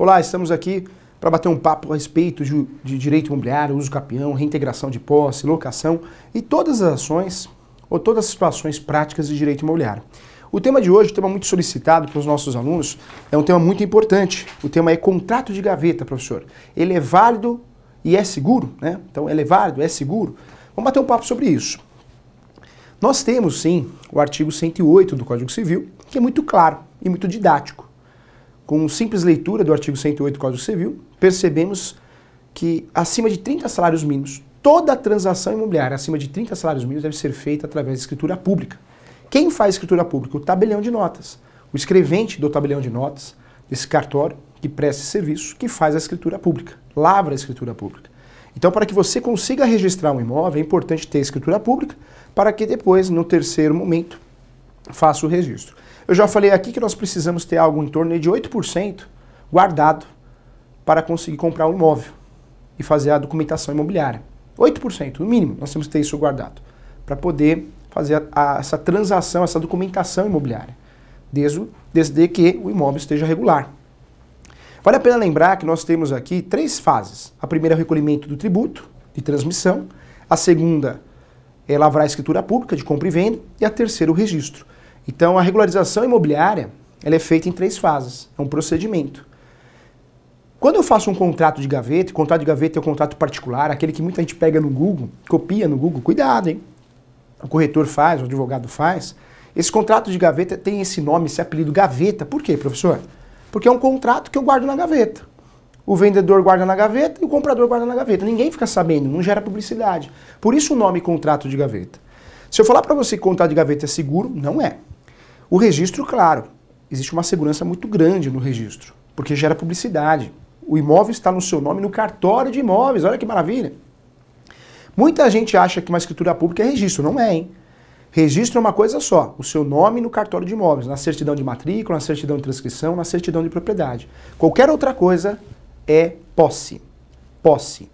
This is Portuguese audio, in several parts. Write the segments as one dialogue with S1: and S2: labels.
S1: Olá, estamos aqui para bater um papo a respeito de, de direito imobiliário, uso capião, reintegração de posse, locação e todas as ações ou todas as situações práticas de direito imobiliário. O tema de hoje, um tema muito solicitado pelos nossos alunos, é um tema muito importante. O tema é contrato de gaveta, professor. Ele é válido e é seguro, né? Então, ele é válido, é seguro. Vamos bater um papo sobre isso. Nós temos, sim, o artigo 108 do Código Civil, que é muito claro e muito didático. Com simples leitura do artigo 108 do Código Civil, percebemos que acima de 30 salários mínimos, toda transação imobiliária acima de 30 salários mínimos deve ser feita através de escritura pública. Quem faz escritura pública? O tabelião de notas. O escrevente do tabelião de notas, desse cartório, que presta serviço, que faz a escritura pública, lavra a escritura pública. Então, para que você consiga registrar um imóvel, é importante ter escritura pública, para que depois, no terceiro momento, faça o registro. Eu já falei aqui que nós precisamos ter algo em torno de 8% guardado para conseguir comprar um imóvel e fazer a documentação imobiliária. 8%, no mínimo, nós temos que ter isso guardado para poder fazer a, a, essa transação, essa documentação imobiliária, desde, desde que o imóvel esteja regular. Vale a pena lembrar que nós temos aqui três fases. A primeira é o recolhimento do tributo de transmissão, a segunda é lavrar a escritura pública de compra e venda e a terceira o registro. Então, a regularização imobiliária ela é feita em três fases, é um procedimento. Quando eu faço um contrato de gaveta, contrato de gaveta é um contrato particular, aquele que muita gente pega no Google, copia no Google, cuidado, hein? O corretor faz, o advogado faz. Esse contrato de gaveta tem esse nome, esse apelido gaveta. Por quê, professor? Porque é um contrato que eu guardo na gaveta. O vendedor guarda na gaveta e o comprador guarda na gaveta. Ninguém fica sabendo, não gera publicidade. Por isso o nome contrato de gaveta. Se eu falar para você que contar de gaveta é seguro, não é. O registro, claro, existe uma segurança muito grande no registro, porque gera publicidade. O imóvel está no seu nome no cartório de imóveis, olha que maravilha. Muita gente acha que uma escritura pública é registro, não é, hein? Registro é uma coisa só, o seu nome no cartório de imóveis, na certidão de matrícula, na certidão de transcrição, na certidão de propriedade. Qualquer outra coisa é posse. Posse.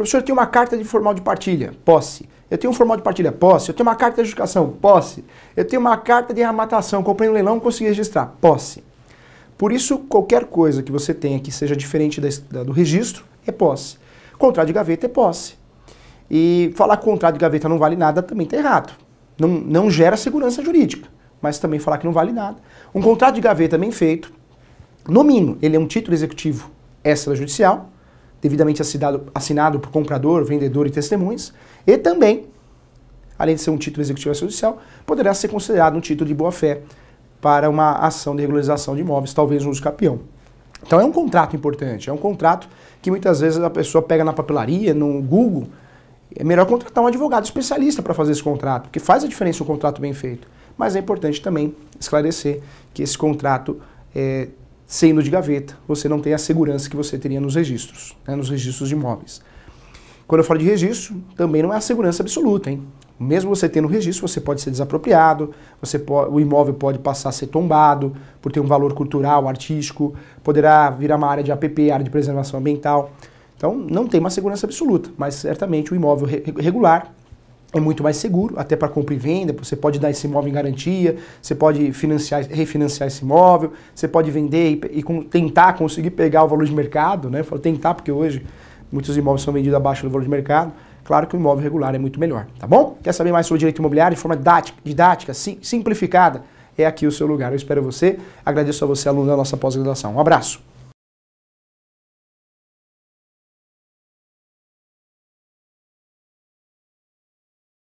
S1: Professor, eu tenho uma carta de formal de partilha, posse. Eu tenho um formal de partilha, posse. Eu tenho uma carta de adjudicação, posse. Eu tenho uma carta de arrematação, comprei no um leilão, consegui registrar, posse. Por isso, qualquer coisa que você tenha que seja diferente da, do registro é posse. Contrato de gaveta é posse. E falar que contrato de gaveta não vale nada também está errado. Não, não gera segurança jurídica, mas também falar que não vale nada. Um contrato de gaveta bem feito, no mínimo, ele é um título executivo extrajudicial, devidamente assinado, assinado por comprador, vendedor e testemunhas, e também, além de ser um título executivo judicial, poderá ser considerado um título de boa-fé para uma ação de regularização de imóveis, talvez um uso capião. Então é um contrato importante, é um contrato que muitas vezes a pessoa pega na papelaria, no Google, é melhor contratar um advogado especialista para fazer esse contrato, porque faz a diferença um contrato bem feito. Mas é importante também esclarecer que esse contrato é, Sendo de gaveta, você não tem a segurança que você teria nos registros, né, nos registros de imóveis. Quando eu falo de registro, também não é a segurança absoluta, hein? Mesmo você tendo registro, você pode ser desapropriado, você pode, o imóvel pode passar a ser tombado por ter um valor cultural, artístico, poderá virar uma área de APP, área de preservação ambiental. Então, não tem uma segurança absoluta, mas certamente o imóvel regular é muito mais seguro, até para compra e venda, você pode dar esse imóvel em garantia, você pode financiar, refinanciar esse imóvel, você pode vender e, e com, tentar conseguir pegar o valor de mercado, né? Eu falo tentar porque hoje muitos imóveis são vendidos abaixo do valor de mercado. Claro que o imóvel regular é muito melhor, tá bom? Quer saber mais sobre direito imobiliário de forma didática, simplificada? É aqui o seu lugar. Eu espero você. Agradeço a você, aluno da nossa pós-graduação. Um abraço.